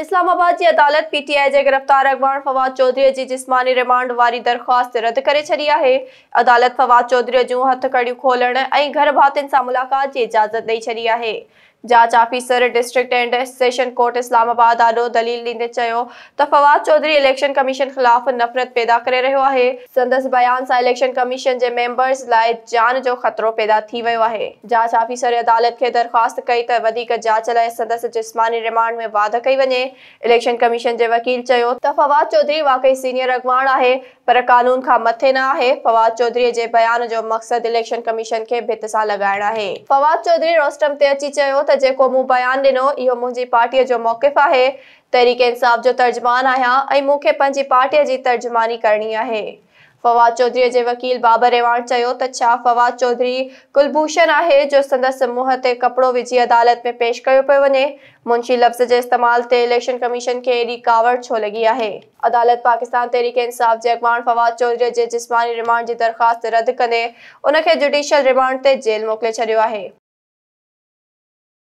इस्लामाबाद की अदालत पीटीआई जे गिरफ्तार अगवान फवाद चौधरी की जिस्मानी रिमांड वाली दरख्वास्त रद्द कर छी है अदालत फवाद चौधरी जो हथकड़ी खोलण घर भातियुनि से मुलाकात की इजाज़त दई छी है जांच officer district and session court Islamabad आलो दलील ॾींदे चयो फवाद चौधरी इलेक्शन कमीशन ख़िलाफ़ नफ़रत पैदा करे रहियो आहे संदसि बयान सां इलेक्शन कमीशन जे मेंबर्स लाइ जान जो ख़तरो पैदा थी वियो जांच ऑफिसर अदालत खे दरख़्वास्त कई त जांच लाइ संदसि जिस्मानी रिमांड में वाध कई वञे इलेक्शन कमीशन जे वकील फवाद चौधरी वाकई सीनियर अॻवान है पर कानून का मथे न आहे फवाद चौधरी के बयान जो मक़सदु इलेक्शन कमीशन खे भित सां लॻाइण आहे फवाद चौधरी रोस्टम ते अची त जेको मूं बयानु ॾिनो इहो मुंहिंजी पार्टीअ जो मौक़िफ़ आहे तहरीक इंसाफ़ जो तर्जुमान आहियां पार्टी की तर्जमानी करनी है फवाद चौधरी के वकील बाबर रेवान फवाद चौधरी कुलभूषण है जो संदसि मुंहं से कपड़ो विझी अदालत में पेश कयो पियो मुंशी लफ़्ज़ के इस्तेमाल ते इलेक्शन कमीशन के एॾी कावड़ छो लगी आहे अदालत पाकिस्तान तरीके इंसाफ़ जे अॻवान फवाद चौधरी के जिस्मानी रिमांड की दरख़्वास्त रद्द कदे उन जुडिशियल रिमांड से जेल मोकिले छो है